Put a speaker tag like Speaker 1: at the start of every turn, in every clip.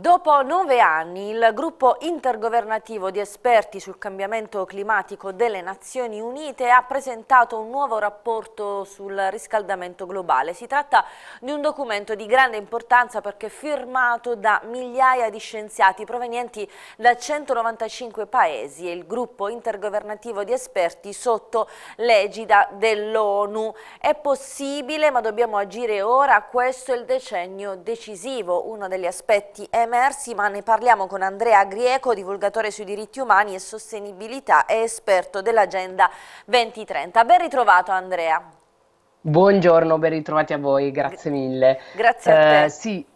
Speaker 1: Dopo nove anni il gruppo intergovernativo di esperti sul cambiamento climatico delle Nazioni Unite ha presentato un nuovo rapporto sul riscaldamento globale. Si tratta di un documento di grande importanza perché firmato da migliaia di scienziati provenienti da 195 paesi e il gruppo intergovernativo di esperti sotto l'egida dell'ONU. È possibile ma dobbiamo agire ora, questo è il decennio decisivo, uno degli aspetti emergenti emersi, ma ne parliamo con Andrea Grieco, divulgatore sui diritti umani e sostenibilità e esperto dell'Agenda 2030. Ben ritrovato Andrea.
Speaker 2: Buongiorno, ben ritrovati a voi, grazie mille.
Speaker 1: Grazie a te. Eh,
Speaker 2: sì.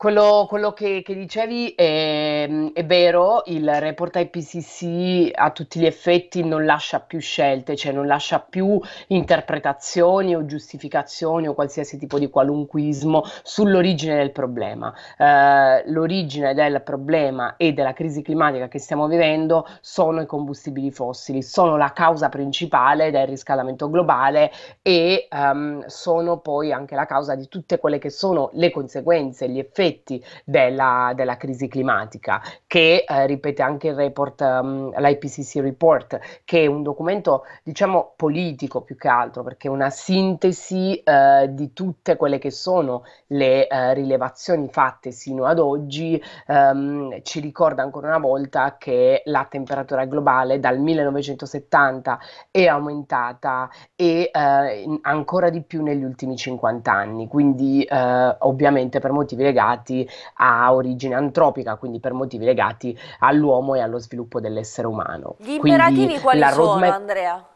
Speaker 2: Quello, quello che, che, dicevi è, è vero, il report IPCC a tutti gli effetti non lascia più scelte, cioè non lascia più interpretazioni o giustificazioni o qualsiasi tipo di qualunquismo sull'origine del problema. Eh, l'origine del problema e della crisi climatica che stiamo vivendo sono i combustibili fossili, sono la causa principale del riscaldamento globale e um, sono poi anche la causa di tutte quelle che sono le conseguenze, gli effetti aspetti della, della crisi climatica, che eh, ripete anche il report, um, ehm, l'IPCC report, che è un documento diciamo politico più che altro, perché è una sintesi eh, di tutte quelle che sono le eh, rilevazioni fatte sino ad oggi, ehm, ci ricorda ancora una volta che la temperatura globale dal 1970 è aumentata e eh, ancora di più negli ultimi 50 anni, quindi eh, ovviamente per motivi legati legati a origine antropica, quindi per motivi legati all'uomo e allo sviluppo dell'essere umano. Gli imperativi quindi, quali sono, roadmap... Andrea?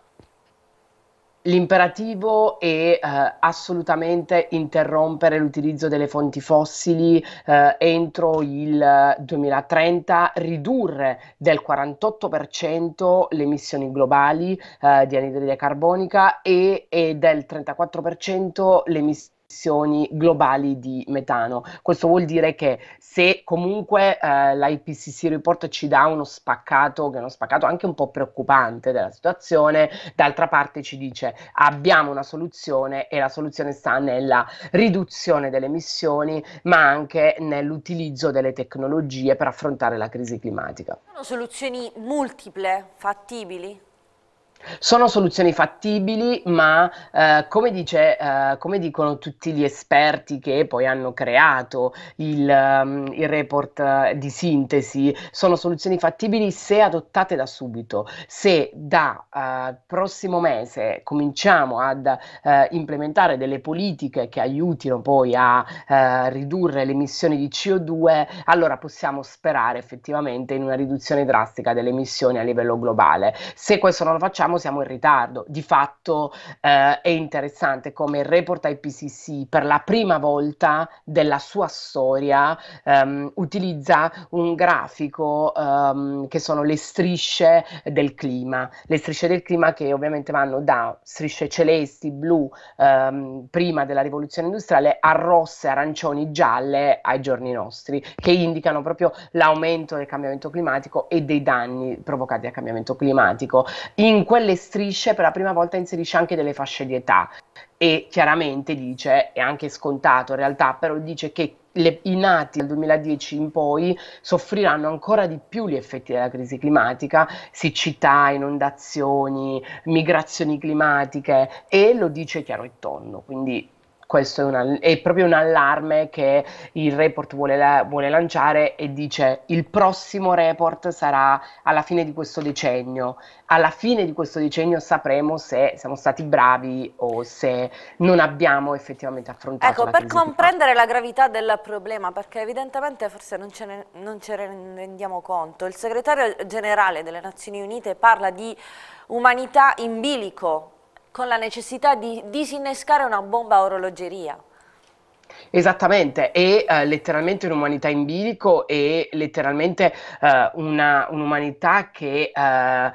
Speaker 2: L'imperativo è eh, assolutamente interrompere l'utilizzo delle fonti fossili eh, entro il 2030, ridurre del 48% le emissioni globali eh, di anidride carbonica e, e del 34% le emissioni emissioni globali di metano. Questo vuol dire che se comunque eh, l'IPCC report ci dà uno spaccato, che è uno spaccato anche un po' preoccupante della situazione, d'altra parte ci dice abbiamo una soluzione e la soluzione sta nella riduzione delle emissioni, ma anche nell'utilizzo delle tecnologie per affrontare la crisi climatica.
Speaker 1: Sono soluzioni multiple, fattibili?
Speaker 2: Sono soluzioni fattibili, ma eh, come, dice, eh, come, dicono tutti gli esperti che poi hanno creato il, um, il report uh, di sintesi, sono soluzioni fattibili se adottate da subito, se da uh, prossimo mese cominciamo ad uh, implementare delle politiche che aiutino poi a ridurre le emissioni di CO2, allora possiamo sperare effettivamente in una riduzione drastica delle emissioni a livello globale. Se questo non lo facciamo, sappiamo siamo in ritardo. Di fatto eh, è interessante come il report IPCC per la prima volta della sua storia ehm, utilizza un grafico ehm, che sono le strisce del clima, le strisce del clima che ovviamente vanno da strisce celesti, blu, ehm, prima della rivoluzione industriale, a rosse, arancioni, gialle ai giorni nostri, che indicano proprio l'aumento del cambiamento climatico e dei danni provocati dal cambiamento climatico. In quel quelle strisce per la prima volta inserisce anche delle fasce di età e chiaramente dice, è anche scontato in realtà, però dice che le, i nati dal 2010 in poi soffriranno ancora di più gli effetti della crisi climatica, siccità, inondazioni, migrazioni climatiche e lo dice chiaro e tonno, quindi questo è, una, è, proprio un allarme che il report vuole, la, vuole, lanciare e dice il prossimo report sarà alla fine di questo decennio. Alla fine di questo decennio sapremo se siamo stati bravi o se non abbiamo effettivamente affrontato. Ecco, per
Speaker 1: comprendere la gravità del problema, perché evidentemente forse non ce, ne, non ce ne rendiamo conto, il segretario generale delle Nazioni Unite parla di umanità in bilico con la necessità di disinnescare una bomba a orologeria.
Speaker 2: Esattamente, è eh, letteralmente un'umanità in bilico, è letteralmente eh, un'umanità che eh,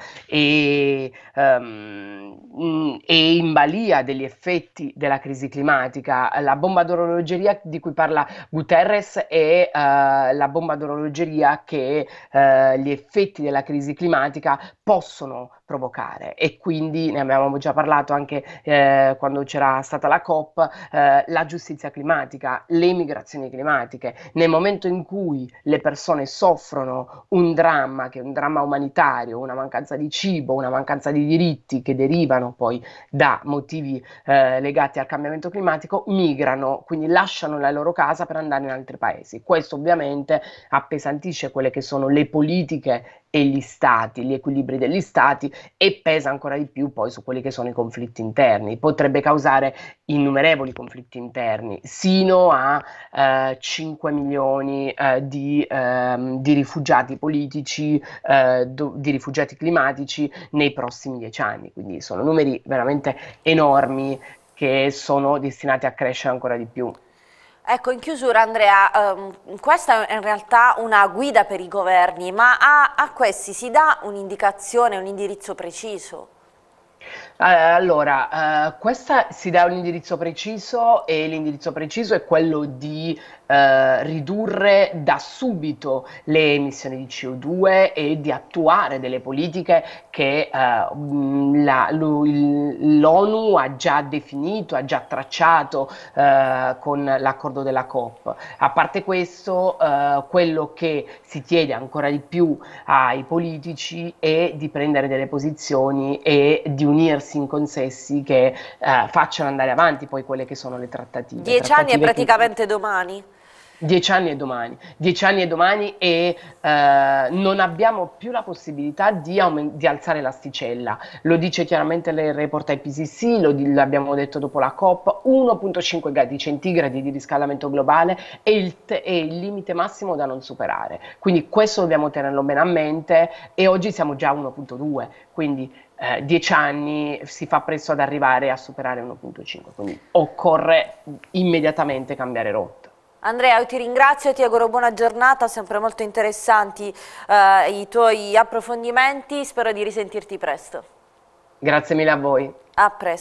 Speaker 2: è, um, è, in balia degli effetti della crisi climatica. La bomba d'orologeria di cui parla Guterres è eh, la bomba d'orologeria che eh, gli effetti della crisi climatica possono provocare e quindi ne abbiamo già parlato anche eh, quando c'era stata la COP, eh, la giustizia climatica, le migrazioni climatiche, nel momento in cui le persone soffrono un dramma che è un dramma umanitario, una mancanza di cibo, una mancanza di diritti che derivano poi da motivi eh, legati al cambiamento climatico, migrano, quindi lasciano la loro casa per andare in altri paesi. Questo ovviamente appesantisce quelle che sono le politiche e gli stati, gli equilibri degli stati e pesa ancora di più poi su quelli che sono i conflitti interni. Potrebbe causare innumerevoli conflitti interni, sino a eh, 5 milioni eh, di, ehm, di, rifugiati politici, eh, do, di rifugiati climatici nei prossimi dieci anni. Quindi sono numeri veramente enormi che sono destinati a crescere ancora di più.
Speaker 1: Ecco, in chiusura Andrea, ehm, questa è in realtà una guida per i governi, ma a, a questi si dà un'indicazione, un indirizzo preciso?
Speaker 2: Eh, allora, eh, questa si dà un indirizzo preciso e l'indirizzo preciso è quello di eh, ridurre da subito le emissioni di CO2 e di attuare delle politiche che eh, l'ONU ha già definito, ha già tracciato eh, con l'accordo della COP. A parte questo, eh, quello che si chiede ancora di più ai politici è di prendere delle posizioni e di unirsi in consessi che eh, facciano andare avanti poi quelle che sono le trattative. Dieci trattative anni è praticamente che... domani. Dieci anni e domani, dieci anni e domani e eh, non abbiamo più la possibilità di, aument- di, alzare l'asticella, lo dice chiaramente il report IPCC, lo di- l'abbiamo detto dopo la COP, 1.5 gradi centigradi di riscaldamento globale è il, te- è il, limite massimo da non superare, quindi questo dobbiamo tenerlo bene a mente e oggi siamo già a 1.2, quindi eh, dieci anni si fa presto ad arrivare a superare 1.5, quindi occorre immediatamente cambiare rotta.
Speaker 1: Andrea, io ti ringrazio, ti auguro buona giornata, sempre molto interessanti eh, i tuoi approfondimenti, spero di risentirti presto.
Speaker 2: Grazie mille a voi.
Speaker 1: A presto.